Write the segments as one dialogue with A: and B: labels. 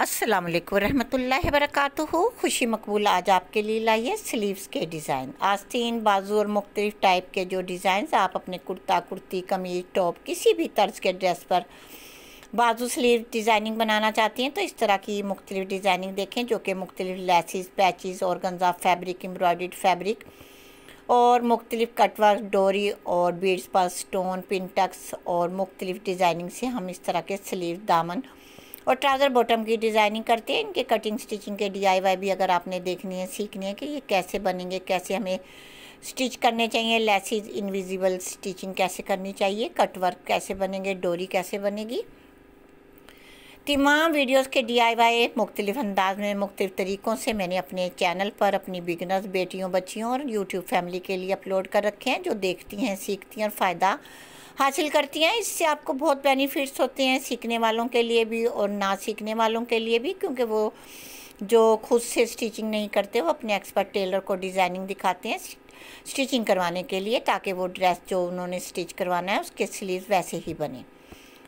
A: अस्सलाम वालेकुम रहमतुल्लाहि वरकatuहू खुशी मकबूल आज आपके लिए लाई है स्लीव्स के डिज़ाइन आस्तीन बाजू और मुख्तलिफ़ टाइप के जो डिज़ाइन आप अपने कुर्ता कुर्ती कमीज टॉप किसी भी तर्ज के ड्रेस पर बाजू स्लीव डिज़ाइनिंग बनाना चाहती हैं तो इस तरह की मुख्तलिफ़ डिज़ाइनिंग देखें जो कि मुख्तलिफ़ लेसिस पैचज़ और गंजा फैब्रिक एम्ब्रॉड फैब्रिक और मुख्तलिफ़ कटवर्क डोरी और बीड्स पर स्टोन पिनटक्स और मुख्तलिफ़ डिज़ाइनिंग से हम इस तरह के स्लीव दामन और ट्राउज़र बॉटम की डिज़ाइनिंग करते हैं इनके कटिंग स्टिचिंग के डी भी अगर आपने देखनी है सीखनी है कि ये कैसे बनेंगे कैसे हमें स्टिच करने चाहिए लेसिस इनविजिबल स्टिचिंग कैसे करनी चाहिए कट वर्क कैसे बनेंगे डोरी कैसे बनेगी तमाम वीडियोस के डी आई वाई मुख्तलिफ अंदाज में मुख्तलिफ तरीक़ों से मैंने अपने चैनल पर अपनी बिगनर्स बेटियों बच्चियों और यूट्यूब फैमिली के लिए अपलोड कर रखे हैं जो देखती हैं सीखती हैं और फ़ायदा हासिल करती हैं इससे आपको बहुत बेनिफिट्स होते हैं सीखने वालों के लिए भी और ना सीखने वालों के लिए भी क्योंकि वो जो खुद से स्टिचिंग नहीं करते वो अपने एक्सपर्ट टेलर को डिज़ाइनिंग दिखाते हैं स्टिचिंग करवाने के लिए ताकि वो ड्रेस जो उन्होंने स्टिच करवाना है उसके स्लीव वैसे ही बने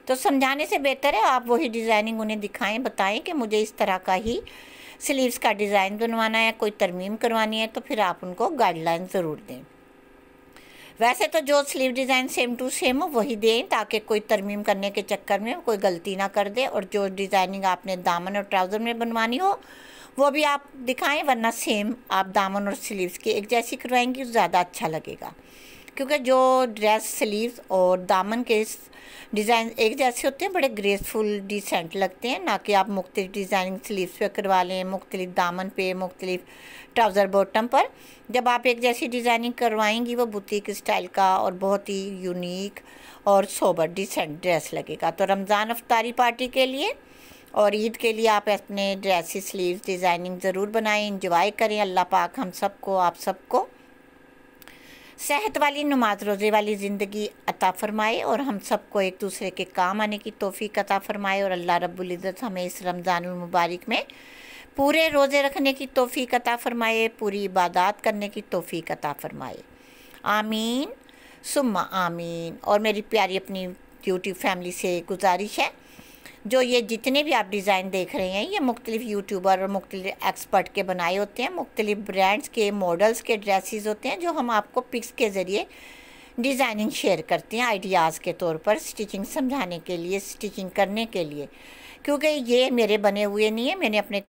A: तो समझाने से बेहतर है आप वही डिज़ाइनिंग उन्हें दिखाएं बताएं कि मुझे इस तरह का ही स्लीव्स का डिज़ाइन बनवाना है कोई तरमीम करवानी है तो फिर आप उनको गाइडलाइन ज़रूर दें वैसे तो जो sleeve design same to same हो वही दें ताकि कोई तरमीम करने के चक्कर में कोई गलती ना कर दे और जो डिज़ाइनिंग आपने दामन और ट्राउज़र में बनवानी हो वो भी आप दिखाएं वरना सेम आप दामन और स्लीव्स की एक जैसी करवाएंगी ज़्यादा अच्छा लगेगा क्योंकि जो ड्रेस स्लीव और दामन के डिज़ाइन एक जैसे होते हैं बड़े ग्रेसफुल डिसेंट लगते हैं ना कि आप मुख्तलिफ डिज़ाइनिंग स्लीव्स पे करवा लें मुख्तलिफ दामन पे मुख्तलिफ ट्राउज़र बॉटम पर जब आप एक जैसी डिज़ाइनिंग करवाएंगी वो बुटीक स्टाइल का और बहुत ही यूनिक और सोबर डिसेंट ड्रेस लगेगा तो रमज़ान अफ्तारी पार्टी के लिए और ईद के लिए आप अपने ड्रेसिस स्लीव डिज़ाइनिंग ज़रूर बनाएं इंजॉय करें अल्लाह पाक हम सबको आप सबको सेहत वाली नुमाज रोज़े वाली ज़िंदगी अता फ़रमाए और हम सबको एक दूसरे के काम आने की तोफ़ी अता फ़रमाए और अल्लाह रबुल्ज़त हमें इस रमज़ानमबारक में पूरे रोज़े रखने की तोफ़ी अता फ़रमाए पूरी इबादत करने की तोफ़ी अता फ़रमाए आमीन सुम्मा आमीन और मेरी प्यारी अपनी ड्यूटी फैमिली से गुजारिश है जो ये जितने भी आप डिज़ाइन देख रहे हैं ये मुख्तलिफ़ यूट्यूबर और मुख्तलिफ एक्सपर्ट के बनाए होते हैं मुख्तलिफ ब्रांड्स के मॉडल्स के ड्रेसिस होते हैं जो हम आपको पिक्स के ज़रिए डिज़ाइनिंग शेयर करते हैं आइडियाज़ के तौर पर स्टिचिंग समझाने के लिए स्टिचिंग करने के लिए क्योंकि ये मेरे बने हुए नहीं है मैंने अपने